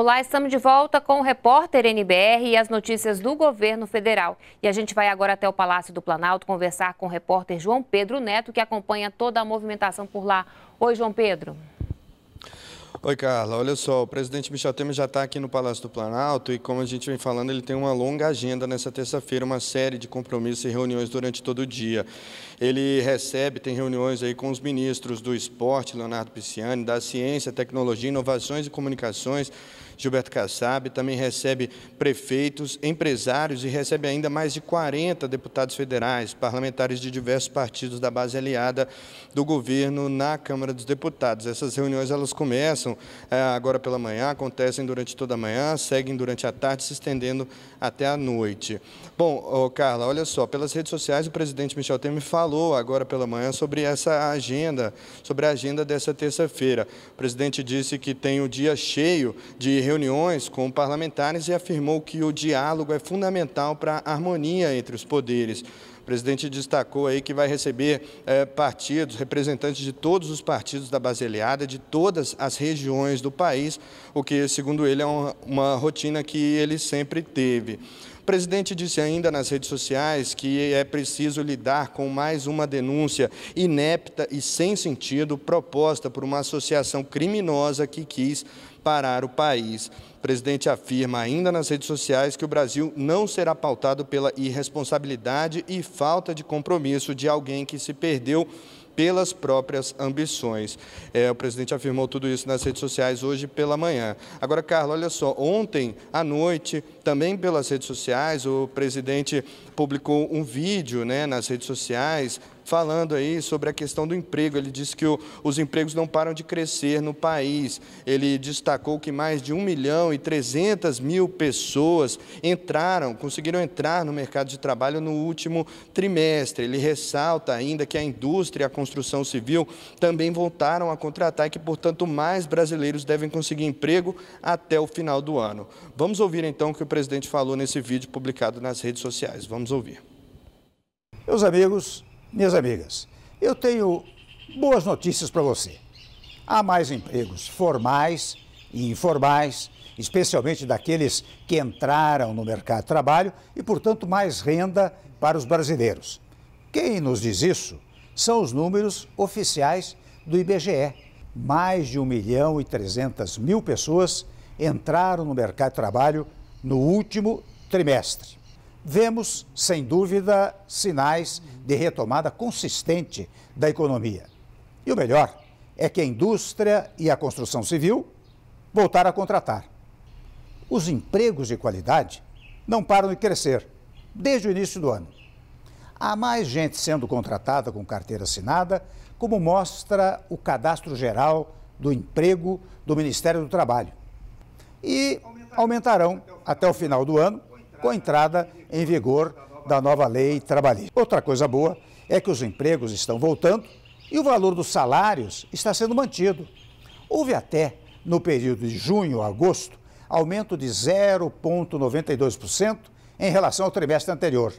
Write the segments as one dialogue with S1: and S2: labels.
S1: Olá, estamos de volta com o repórter NBR e as notícias do governo federal. E a gente vai agora até o Palácio do Planalto conversar com o repórter João Pedro Neto, que acompanha toda a movimentação por lá. Oi, João Pedro.
S2: Oi, Carla. Olha só, o presidente Michel Temer já está aqui no Palácio do Planalto e, como a gente vem falando, ele tem uma longa agenda nessa terça-feira, uma série de compromissos e reuniões durante todo o dia. Ele recebe, tem reuniões aí com os ministros do esporte, Leonardo Pisciani, da ciência, tecnologia, inovações e comunicações, Gilberto Kassab, também recebe prefeitos, empresários e recebe ainda mais de 40 deputados federais, parlamentares de diversos partidos da base aliada do governo na Câmara dos Deputados. Essas reuniões elas começam é, agora pela manhã, acontecem durante toda a manhã, seguem durante a tarde, se estendendo até a noite. Bom, Carla, olha só, pelas redes sociais o presidente Michel Temer falou agora pela manhã sobre essa agenda, sobre a agenda dessa terça-feira. O presidente disse que tem o dia cheio de reuniões reuniões com parlamentares e afirmou que o diálogo é fundamental para a harmonia entre os poderes. O presidente destacou aí que vai receber eh, partidos, representantes de todos os partidos da Baseleada, de todas as regiões do país, o que, segundo ele, é uma rotina que ele sempre teve. O presidente disse ainda nas redes sociais que é preciso lidar com mais uma denúncia inepta e sem sentido proposta por uma associação criminosa que quis parar o país. O presidente afirma ainda nas redes sociais que o Brasil não será pautado pela irresponsabilidade e falta de compromisso de alguém que se perdeu pelas próprias ambições. É, o presidente afirmou tudo isso nas redes sociais hoje pela manhã. Agora, Carla, olha só, ontem à noite, também pelas redes sociais, o presidente publicou um vídeo né, nas redes sociais falando aí sobre a questão do emprego. Ele disse que o, os empregos não param de crescer no país. Ele destacou que mais de 1 milhão e 300 mil pessoas entraram, conseguiram entrar no mercado de trabalho no último trimestre. Ele ressalta ainda que a indústria e a construção civil também voltaram a contratar e que, portanto, mais brasileiros devem conseguir emprego até o final do ano. Vamos ouvir então o que o presidente falou nesse vídeo publicado nas redes sociais. Vamos ouvir. Meus
S3: amigos, minhas amigas, eu tenho boas notícias para você. Há mais empregos formais e informais, especialmente daqueles que entraram no mercado de trabalho e, portanto, mais renda para os brasileiros. Quem nos diz isso são os números oficiais do IBGE. Mais de 1 milhão e 300 mil pessoas entraram no mercado de trabalho no último trimestre vemos, sem dúvida, sinais de retomada consistente da economia. E o melhor é que a indústria e a construção civil voltaram a contratar. Os empregos de qualidade não param de crescer desde o início do ano. Há mais gente sendo contratada com carteira assinada, como mostra o Cadastro Geral do Emprego do Ministério do Trabalho. E aumentarão até o final do ano com a entrada em vigor da nova lei trabalhista. Outra coisa boa é que os empregos estão voltando e o valor dos salários está sendo mantido. Houve até, no período de junho a agosto, aumento de 0,92% em relação ao trimestre anterior.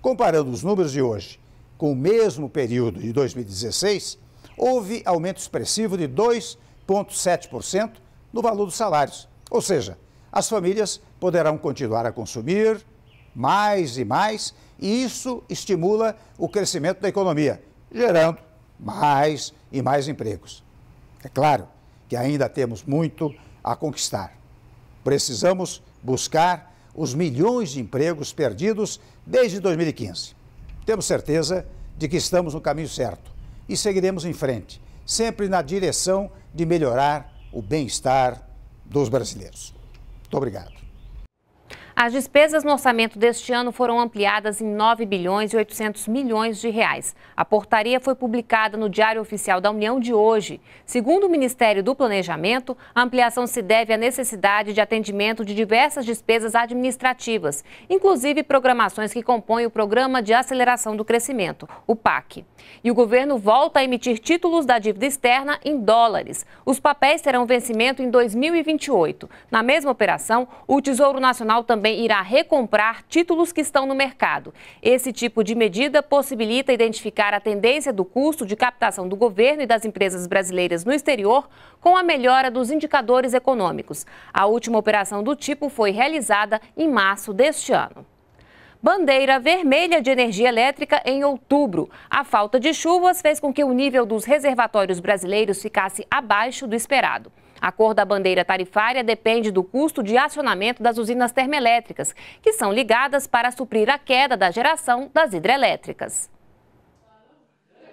S3: Comparando os números de hoje com o mesmo período de 2016, houve aumento expressivo de 2,7% no valor dos salários. Ou seja, as famílias poderão continuar a consumir mais e mais, e isso estimula o crescimento da economia, gerando mais e mais empregos. É claro que ainda temos muito a conquistar. Precisamos buscar os milhões de empregos perdidos desde 2015. Temos certeza de que estamos no caminho certo e seguiremos em frente, sempre na direção de melhorar o bem-estar dos brasileiros. Muito obrigado.
S1: As despesas no orçamento deste ano foram ampliadas em 9 bilhões e 800 milhões de reais. A portaria foi publicada no Diário Oficial da União de hoje. Segundo o Ministério do Planejamento, a ampliação se deve à necessidade de atendimento de diversas despesas administrativas, inclusive programações que compõem o Programa de Aceleração do Crescimento, o PAC. E o governo volta a emitir títulos da dívida externa em dólares. Os papéis terão vencimento em 2028. Na mesma operação, o Tesouro Nacional também também irá recomprar títulos que estão no mercado. Esse tipo de medida possibilita identificar a tendência do custo de captação do governo e das empresas brasileiras no exterior com a melhora dos indicadores econômicos. A última operação do tipo foi realizada em março deste ano. Bandeira vermelha de energia elétrica em outubro. A falta de chuvas fez com que o nível dos reservatórios brasileiros ficasse abaixo do esperado. A cor da bandeira tarifária depende do custo de acionamento das usinas termoelétricas, que são ligadas para suprir a queda da geração das hidrelétricas.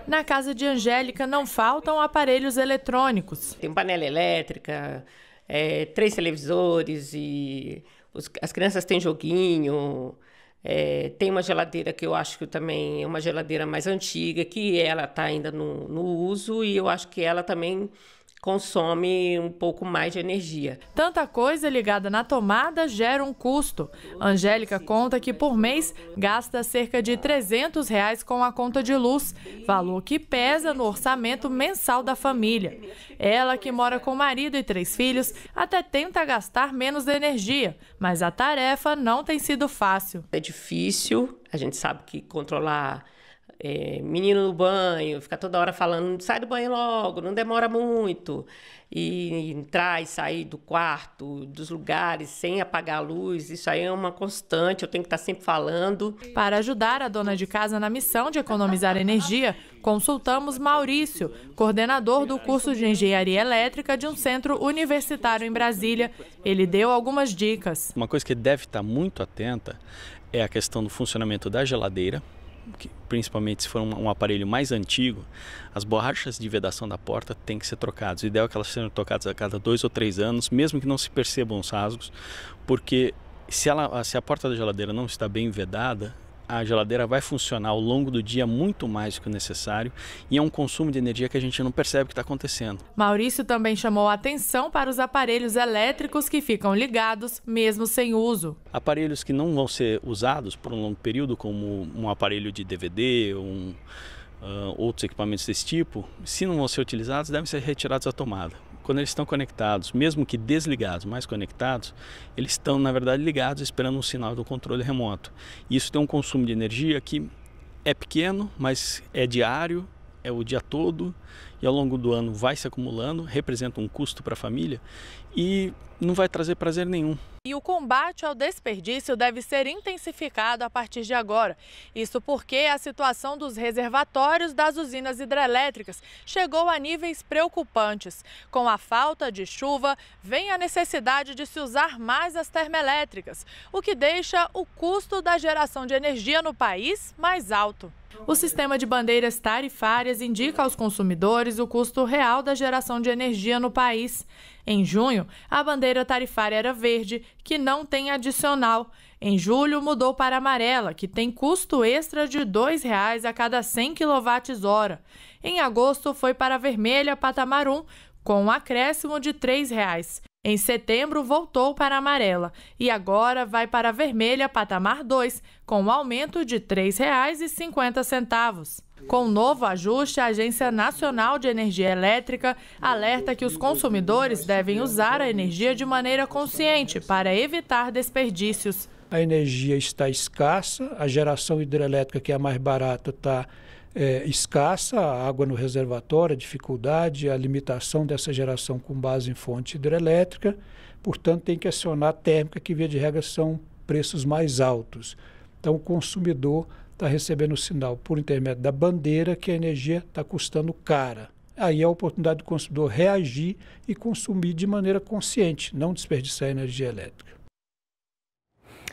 S4: Na casa de Angélica não faltam aparelhos eletrônicos. Tem panela elétrica, é, três televisores e os,
S1: as crianças têm joguinho. É, tem uma geladeira que eu acho que também é uma geladeira mais antiga, que ela está ainda no, no uso e eu acho que ela também consome um pouco mais de energia.
S4: Tanta coisa ligada na tomada gera um custo. Angélica conta que por mês gasta cerca de 300 reais com a conta de luz, valor que pesa no orçamento mensal da família. Ela, que mora com o marido e três filhos, até tenta gastar menos energia, mas a tarefa não tem sido fácil. É difícil, a gente sabe que controlar
S1: é, menino no banho, ficar toda hora falando, sai do banho logo, não demora muito. E entrar e sair do quarto, dos lugares, sem apagar a luz,
S4: isso aí é uma constante, eu tenho que estar sempre falando. Para ajudar a dona de casa na missão de economizar energia, consultamos Maurício, coordenador do curso de Engenharia Elétrica de um centro universitário em Brasília. Ele deu algumas dicas. Uma coisa que
S5: deve estar muito atenta é a questão do funcionamento da geladeira principalmente se for um, um, aparelho mais antigo, as borrachas de vedação da porta têm que ser trocadas. O ideal é que elas sejam trocadas a cada dois ou três anos, mesmo que não se percebam os rasgos, porque se, ela, se a porta da geladeira não está bem vedada, a geladeira vai funcionar ao longo do dia muito mais do que o necessário e é um consumo de energia que a gente não percebe que está acontecendo.
S4: Maurício também chamou a atenção para os aparelhos elétricos que ficam ligados mesmo sem uso.
S5: Aparelhos que não vão ser usados por um longo período, como um aparelho de DVD, um, uh, outros equipamentos desse tipo, se não vão ser utilizados, devem ser retirados da tomada quando eles estão conectados, mesmo que desligados, mas conectados, eles estão, na verdade, ligados esperando um sinal do controle remoto. Isso tem um consumo de energia que é pequeno, mas é diário é o dia todo e ao longo do ano vai se acumulando, representa um custo para a família e não vai trazer prazer nenhum.
S4: E o combate ao desperdício deve ser intensificado a partir de agora. Isso porque a situação dos reservatórios das usinas hidrelétricas chegou a níveis preocupantes. Com a falta de chuva, vem a necessidade de se usar mais as termoelétricas, o que deixa o custo da geração de energia no país mais alto. O sistema de bandeiras tarifárias indica aos consumidores o custo real da geração de energia no país. Em junho, a bandeira tarifária era verde, que não tem adicional. Em julho, mudou para amarela, que tem custo extra de R$ 2,00 a cada 100 kWh. Em agosto, foi para vermelha, patamar 1, com um acréscimo de R$ 3,00. Em setembro, voltou para amarela e agora vai para vermelha, patamar 2, com um aumento de R$ 3,50. Com o novo ajuste, a Agência Nacional de Energia Elétrica alerta que os consumidores devem usar a energia de maneira consciente para evitar desperdícios.
S3: A energia está escassa, a geração hidrelétrica, que é a mais barata, está é, escassa, a água no reservatório, a dificuldade, a limitação dessa geração com base em fonte hidrelétrica, portanto, tem que acionar a térmica, que via de regra são preços mais altos. Então, o consumidor está recebendo o sinal por intermédio da bandeira que a energia está custando cara. Aí é a oportunidade do consumidor reagir e consumir de maneira consciente, não desperdiçar energia elétrica.